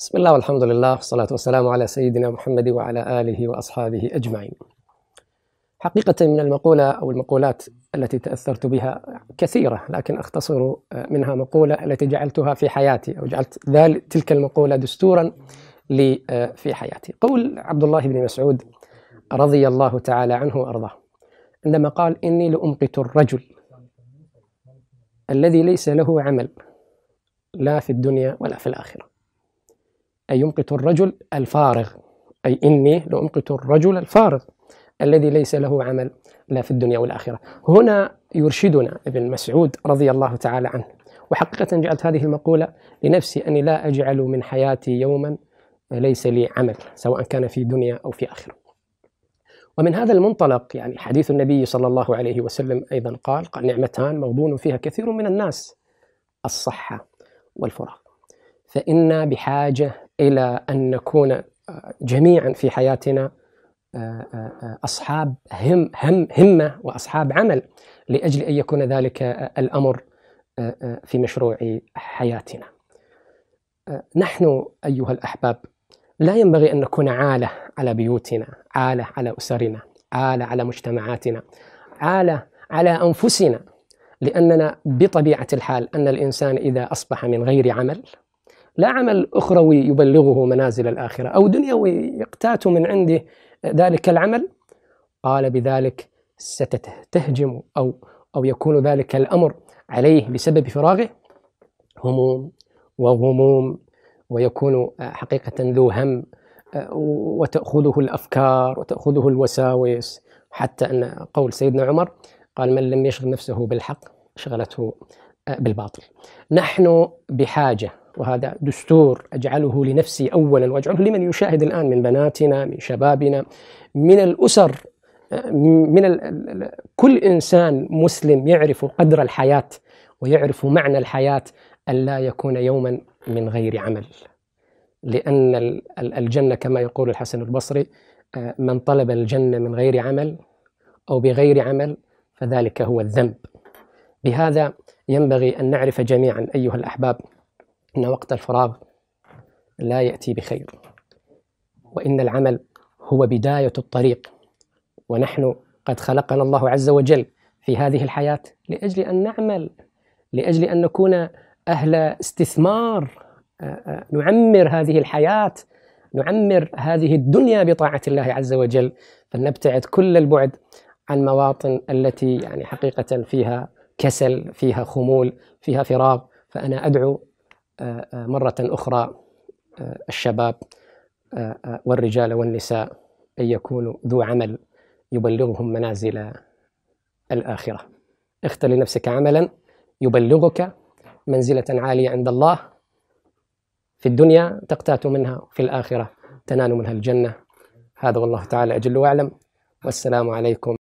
بسم الله والحمد لله والصلاة والسلام على سيدنا محمد وعلى آله وأصحابه أجمعين. حقيقة من المقولة أو المقولات التي تأثرت بها كثيرة لكن أختصر آه، منها مقولة التي جعلتها في حياتي أو جعلت تلك المقولة دستورا لي آه، في حياتي. قول عبد الله بن مسعود رضي الله تعالى عنه وأرضاه عندما قال إني لأمقت الرجل الذي ليس له عمل لا في الدنيا ولا في الآخرة. أي يمقت الرجل الفارغ أي إني لأمقت الرجل الفارغ الذي ليس له عمل لا في الدنيا والآخرة هنا يرشدنا ابن مسعود رضي الله تعالى عنه وحقيقة جعلت هذه المقولة لنفسي أني لا أجعل من حياتي يوما ليس لي عمل سواء كان في دنيا أو في آخرة ومن هذا المنطلق يعني حديث النبي صلى الله عليه وسلم أيضا قال قال نعمتان مغبون فيها كثير من الناس الصحة والفراغ فإنا بحاجة الى ان نكون آه، جميعا في حياتنا آه، آه، اصحاب هم هم همه واصحاب عمل لاجل ان يكون ذلك الامر في مشروع حياتنا. نحن ايها الاحباب لا ينبغي ان نكون عاله على بيوتنا، عاله على اسرنا، عاله على مجتمعاتنا، عاله على انفسنا لاننا بطبيعه الحال ان الانسان اذا اصبح من غير عمل لا عمل أخروي يبلغه منازل الآخرة أو دنيوي يقتات من عنده ذلك العمل قال بذلك ستهجم أو أو يكون ذلك الأمر عليه بسبب فراغه هموم وغموم ويكون آه، حقيقة ذو هم آه، وتأخذه الأفكار وتأخذه الوساوس حتى أن قول سيدنا عمر قال من لم يشغل نفسه بالحق شغلته آه، بالباطل نحن بحاجة وهذا دستور أجعله لنفسي أولا وأجعله لمن يشاهد الآن من بناتنا من شبابنا من الأسر من كل إنسان مسلم يعرف قدر الحياة ويعرف معنى الحياة ألا يكون يوما من غير عمل لأن الجنة كما يقول الحسن البصري آه، من طلب الجنة من غير عمل أو بغير عمل فذلك هو الذنب بهذا ينبغي أن نعرف جميعا أيها الأحباب إن وقت الفراغ لا يأتي بخير وإن العمل هو بداية الطريق ونحن قد خلقنا الله عز وجل في هذه الحياة لأجل أن نعمل لأجل أن نكون أهل استثمار آه، آه، نعمر هذه الحياة نعمر هذه الدنيا بطاعة الله عز وجل فلنبتعد كل البعد عن مواطن التي يعني حقيقة فيها كسل فيها خمول فيها فراغ فأنا أدعو آه، آه، مرة أخرى آه، الشباب والرجال والنساء أن يكونوا ذو عمل يبلغهم منازل الآخرة اختر لنفسك عملا يبلغك منزلة عالية عند الله في الدنيا تقتات منها في الآخرة تنال منها الجنة هذا والله تعالى أجل وأعلم والسلام عليكم